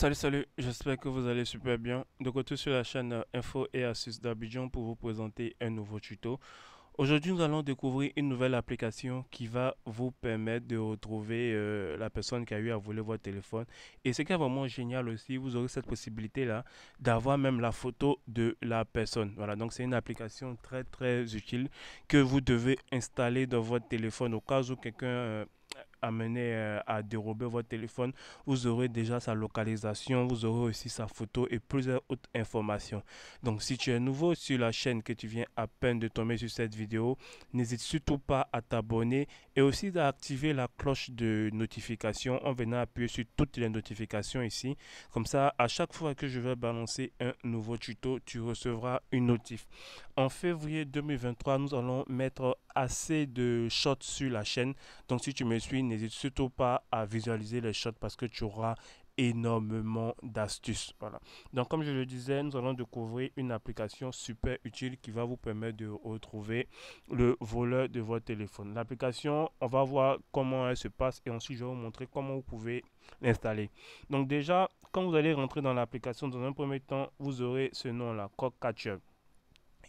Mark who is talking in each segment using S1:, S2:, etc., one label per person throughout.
S1: Salut, salut, j'espère que vous allez super bien. De retour sur la chaîne euh, Info et asus d'Abidjan pour vous présenter un nouveau tuto. Aujourd'hui, nous allons découvrir une nouvelle application qui va vous permettre de retrouver euh, la personne qui a eu à voler votre téléphone. Et ce qui est vraiment génial aussi, vous aurez cette possibilité-là d'avoir même la photo de la personne. Voilà, donc c'est une application très très utile que vous devez installer dans votre téléphone au cas où quelqu'un... Euh, amener euh, à dérober votre téléphone, vous aurez déjà sa localisation, vous aurez aussi sa photo et plusieurs autres informations. Donc si tu es nouveau sur la chaîne que tu viens à peine de tomber sur cette vidéo, n'hésite surtout pas à t'abonner et aussi d'activer la cloche de notification en venant appuyer sur toutes les notifications ici. Comme ça, à chaque fois que je vais balancer un nouveau tuto, tu recevras une notif. En février 2023, nous allons mettre assez de shots sur la chaîne. Donc si tu me suis, n'hésite surtout pas à visualiser les shots parce que tu auras énormément d'astuces. Voilà. Donc, comme je le disais, nous allons découvrir une application super utile qui va vous permettre de retrouver le voleur de votre téléphone. L'application, on va voir comment elle se passe et ensuite je vais vous montrer comment vous pouvez l'installer. Donc, déjà, quand vous allez rentrer dans l'application, dans un premier temps, vous aurez ce nom-là, Coq Catcher.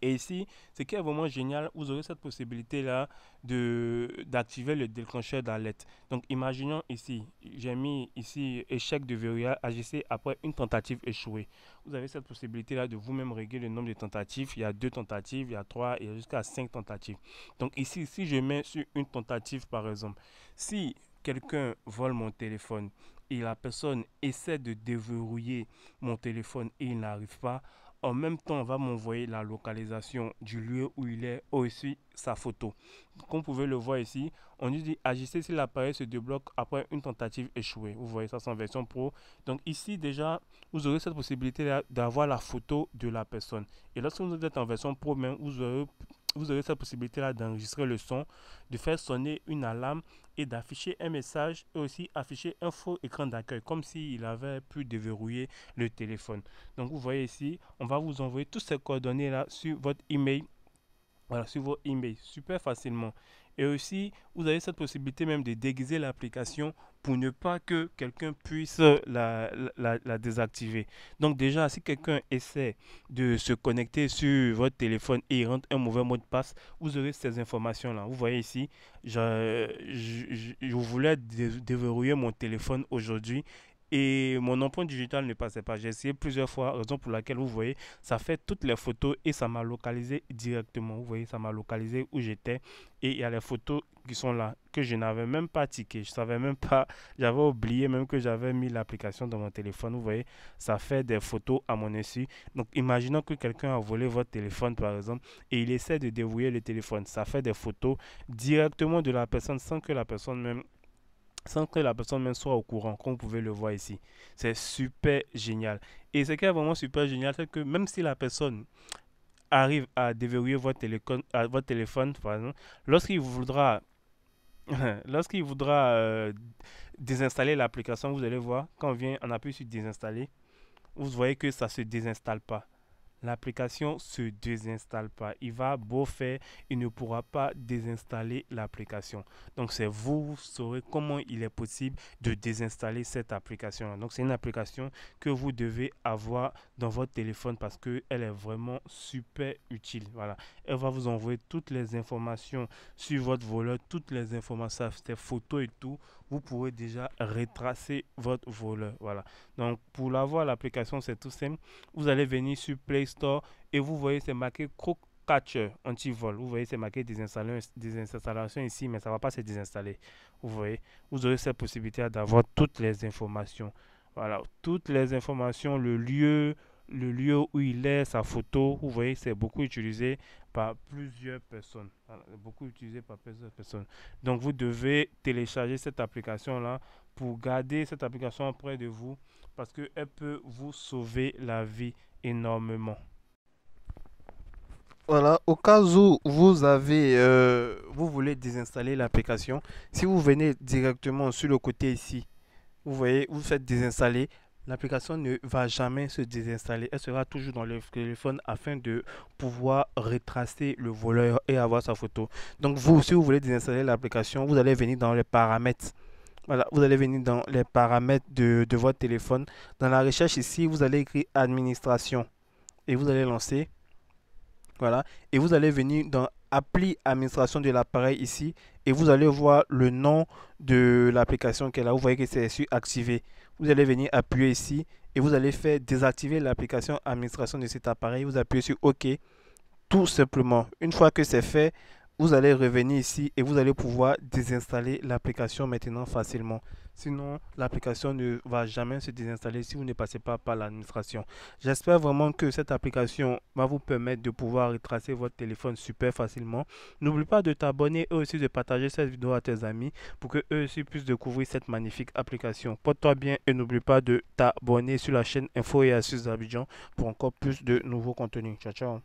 S1: Et ici, ce qui est vraiment génial, vous aurez cette possibilité-là de d'activer le déclencheur d'alerte. Donc, imaginons ici, j'ai mis ici échec de verrouillage agissez après une tentative échouée. Vous avez cette possibilité-là de vous-même régler le nombre de tentatives. Il y a deux tentatives, il y a trois, il y a jusqu'à cinq tentatives. Donc, ici, si je mets sur une tentative, par exemple, si quelqu'un vole mon téléphone et la personne essaie de déverrouiller mon téléphone et il n'arrive pas, en même temps, on va m'envoyer la localisation du lieu où il est aussi sa photo. Comme vous pouvez le voir ici, on dit agissez si l'appareil se débloque après une tentative échouée. Vous voyez ça, c'est en version pro. Donc ici, déjà, vous aurez cette possibilité d'avoir la photo de la personne. Et lorsque vous êtes en version pro, même, vous aurez vous avez cette possibilité-là d'enregistrer le son, de faire sonner une alarme et d'afficher un message et aussi afficher un faux écran d'accueil, comme s'il avait pu déverrouiller le téléphone. Donc vous voyez ici, on va vous envoyer toutes ces coordonnées-là sur votre email voilà, sur vos emails super facilement. Et aussi, vous avez cette possibilité même de déguiser l'application pour ne pas que quelqu'un puisse la, désactiver. Donc déjà, si quelqu'un essaie de se connecter sur votre téléphone et il rentre un mauvais mot de passe, vous aurez ces informations-là. Vous voyez ici, je, je, voulais déverrouiller mon téléphone aujourd'hui et mon empreinte digital ne passait pas. J'ai essayé plusieurs fois, raison pour laquelle vous voyez, ça fait toutes les photos et ça m'a localisé directement. Vous voyez, ça m'a localisé où j'étais et il y a les photos qui sont là que je n'avais même pas tiqué. Je savais même pas, j'avais oublié même que j'avais mis l'application dans mon téléphone. Vous voyez, ça fait des photos à mon insu. Donc, imaginons que quelqu'un a volé votre téléphone par exemple et il essaie de dévouer le téléphone. Ça fait des photos directement de la personne sans que la personne même sans que la personne même soit au courant, comme vous pouvez le voir ici. C'est super génial. Et ce qui est vraiment super génial, c'est que même si la personne arrive à déverrouiller votre, téléphone, lorsqu'il voudra, lorsqu'il voudra euh, désinstaller l'application, vous allez voir, quand on vient, on appuie sur désinstaller, vous voyez que ça ne se désinstalle pas l'application se désinstalle pas. Il va beau faire, il ne pourra pas désinstaller l'application. Donc c'est vous, vous saurez comment il est possible de désinstaller cette application. Donc c'est une application que vous devez avoir dans votre téléphone parce que elle est vraiment super utile. Voilà, elle va vous envoyer toutes les informations sur votre voleur, toutes les informations, des photos et tout. Vous pourrez déjà retracer votre voleur. Voilà. Donc pour l'avoir l'application, c'est tout simple. Vous allez venir sur Play Store et vous voyez, c'est marqué Crook Catcher anti-vol. Vous voyez, c'est marqué des désinstallation ici, mais ça va pas se désinstaller. Vous voyez, vous aurez cette possibilité d'avoir toutes les informations. Voilà, toutes les informations, le lieu, le lieu où il est, sa photo, vous voyez, c'est beaucoup utilisé par plusieurs personnes. beaucoup utilisé par plusieurs personnes. Donc, vous devez télécharger cette application-là pour garder cette application près de vous parce que elle peut vous sauver la vie énormément. Voilà, au cas où vous avez, euh, vous voulez désinstaller l'application, si vous venez directement sur le côté ici, vous voyez, vous faites désinstaller, l'application ne va jamais se désinstaller. Elle sera toujours dans le téléphone afin de pouvoir retracer le voleur et avoir sa photo. Donc vous, si vous voulez désinstaller l'application, vous allez venir dans les paramètres. Voilà, vous allez venir dans les paramètres de, votre téléphone. Dans la recherche ici, vous allez écrire administration et vous allez lancer. Voilà, et vous allez venir dans appli administration de l'appareil ici et vous allez voir le nom de l'application qu'elle a. Vous voyez que c'est sur activer. Vous allez venir appuyer ici et vous allez faire désactiver l'application administration de cet appareil. Vous appuyez sur OK tout simplement. Une fois que c'est fait, vous allez revenir ici et vous allez pouvoir désinstaller l'application maintenant facilement. Sinon, l'application ne va jamais se désinstaller si vous ne passez pas par l'administration. J'espère vraiment que cette application va vous permettre de pouvoir retracer votre téléphone super facilement. N'oublie pas de t'abonner et aussi de partager cette vidéo à tes amis pour que eux aussi puissent découvrir cette magnifique application. Porte-toi bien et n'oublie pas de t'abonner sur la chaîne Info et Astuces Abidjan pour encore plus de nouveaux contenus. Ciao, ciao.